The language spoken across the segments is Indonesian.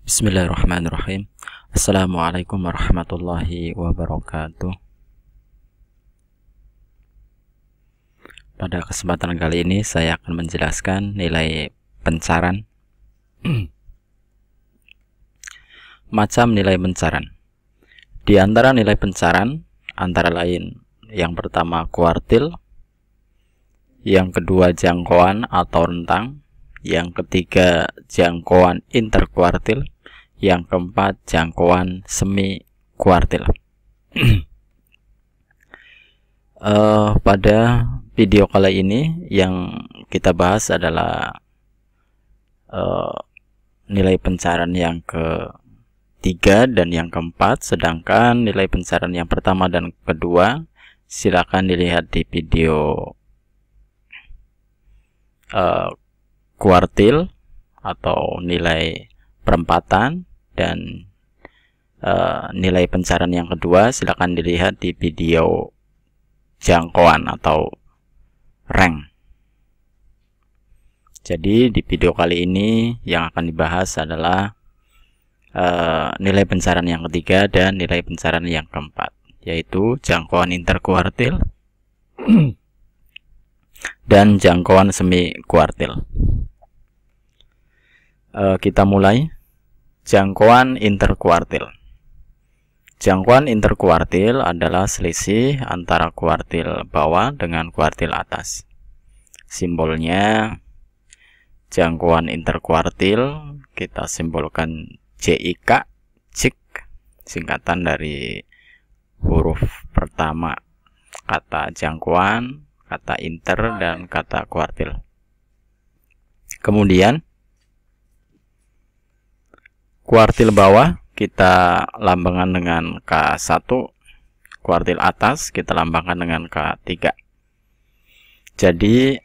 Bismillahirrahmanirrahim. Assalamualaikum warahmatullahi wabarakatuh. Pada kesempatan kali ini saya akan menjelaskan nilai pencaran. Macam nilai pencaran. Di antara nilai pencaran antara lain yang pertama kuartil, yang kedua jangkauan atau rentang, yang ketiga jangkauan interkuartil, yang keempat jangkauan semi kuartil. uh, eh, pada video kali ini yang kita bahas adalah uh, nilai pencarian yang ketiga dan yang keempat, sedangkan nilai pencarian yang pertama dan kedua silakan dilihat di video uh, kuartil atau nilai perempatan dan uh, nilai pencarian yang kedua silahkan dilihat di video jangkauan atau rank. Jadi di video kali ini yang akan dibahas adalah uh, nilai pencarian yang ketiga dan nilai pencarian yang keempat yaitu jangkauan interkuartil dan jangkauan semi kuartil. Eh, kita mulai jangkauan interkuartil. Jangkauan interkuartil adalah selisih antara kuartil bawah dengan kuartil atas. Simbolnya jangkauan interkuartil kita simbolkan JIK, JIK singkatan dari huruf pertama kata jangkauan, kata inter dan kata kuartil. Kemudian kuartil bawah kita lambangkan dengan K1 kuartil atas kita lambangkan dengan K3 jadi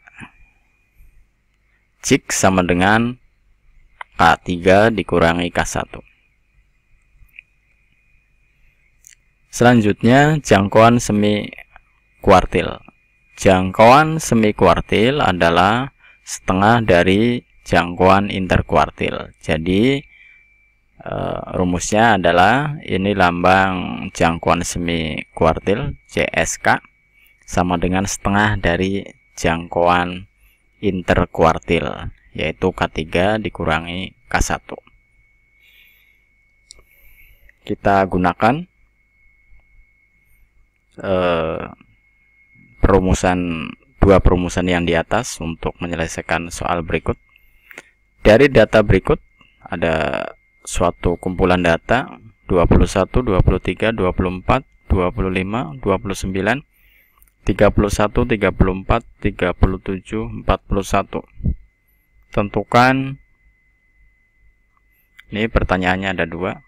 cik sama dengan K3 dikurangi K1 selanjutnya jangkauan semi kuartil jangkauan semi kuartil adalah setengah dari jangkauan interkuartil jadi Eh, rumusnya adalah ini lambang jangkauan semi kuartil CSK sama dengan setengah dari jangkauan interkuartil yaitu K3 dikurangi K1 kita gunakan eh, perumusan dua perumusan yang di atas untuk menyelesaikan soal berikut dari data berikut ada suatu kumpulan data 21, 23, 24, 25, 29, 31, 34, 37, 41 tentukan ini pertanyaannya ada dua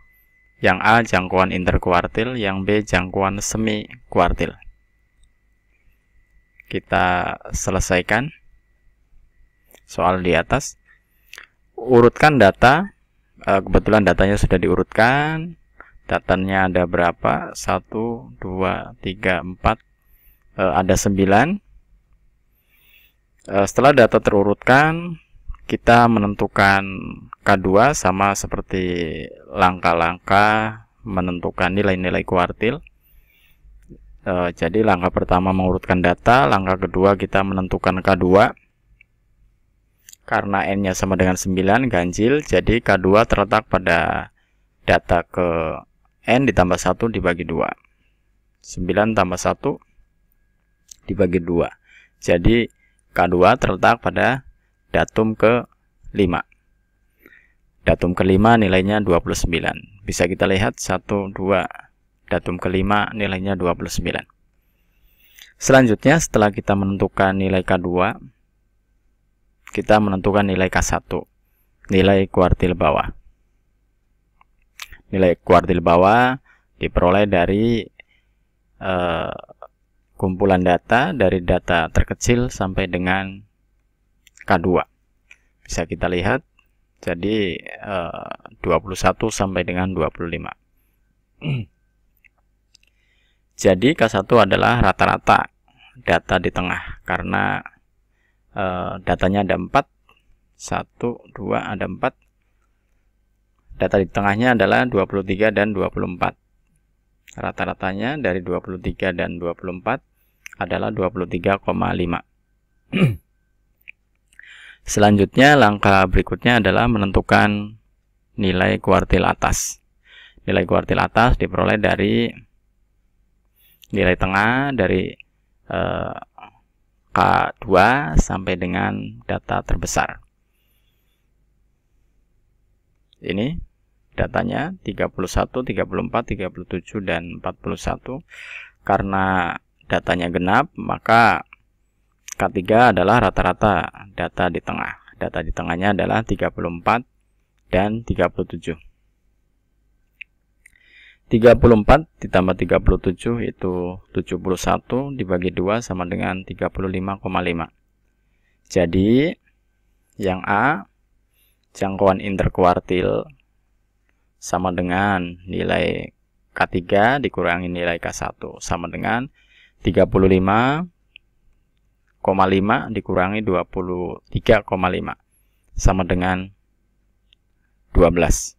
yang A jangkauan interkuartil yang B jangkauan semi kuartil kita selesaikan soal di atas urutkan data Eh, kebetulan datanya sudah diurutkan datanya ada berapa 1 2 3 4 ada 9 eh, setelah data terurutkan kita menentukan K2 sama seperti langkah-langkah menentukan nilai-nilai kuartil eh, jadi langkah pertama mengurutkan data langkah kedua kita menentukan K2 karena N-nya sama dengan 9, ganjil, jadi K2 terletak pada data ke N ditambah 1 dibagi 2. 9 tambah 1 dibagi 2. Jadi K2 terletak pada datum ke 5. Datum ke 5 nilainya 29. Bisa kita lihat 1, 2, datum ke 5 nilainya 29. Selanjutnya setelah kita menentukan nilai K2, kita menentukan nilai K1, nilai kuartil bawah. Nilai kuartil bawah diperoleh dari e, kumpulan data dari data terkecil sampai dengan K2. Bisa kita lihat jadi e, eh, 21 sampai dengan 25. Jadi K1 adalah rata-rata data di tengah karena Eh, datanya ada 4 1 2 ada 4 data di tengahnya adalah 23 dan 24 rata-ratanya dari 23 dan 24 adalah 23,5 selanjutnya langkah berikutnya adalah menentukan nilai kuartil atas nilai kuartil atas diperoleh dari nilai tengah dari eh, K2 sampai dengan data terbesar. Ini datanya 31, 34, 37, dan 41. Karena datanya genap, maka K3 adalah rata-rata data di tengah. Data di tengahnya adalah 34 dan 37. 34 ditambah 37 itu 71 dibagi 2 sama dengan 35,5. Jadi yang A jangkauan interkuartil sama dengan nilai K3 dikurangi nilai K1 sama dengan 35,5 dikurangi 23,5 sama dengan 12.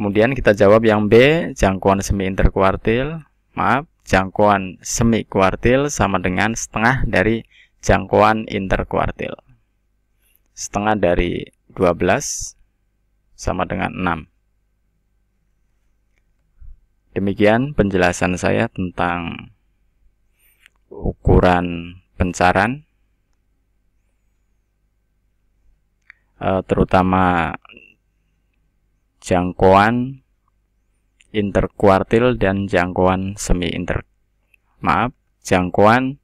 Kemudian kita jawab yang B, jangkauan semi interkuartil, maaf, jangkauan semi kuartil sama dengan setengah dari jangkauan interkuartil. Setengah dari 12 sama dengan 6. Demikian penjelasan saya tentang ukuran pencaran, eh, terutama jangkauan interkuartil dan jangkauan semi inter maaf jangkauan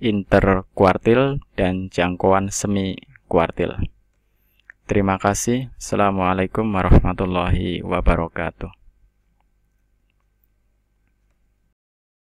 interkuartil dan jangkauan semi kuartil. Terima kasih. Assalamualaikum warahmatullahi wabarakatuh.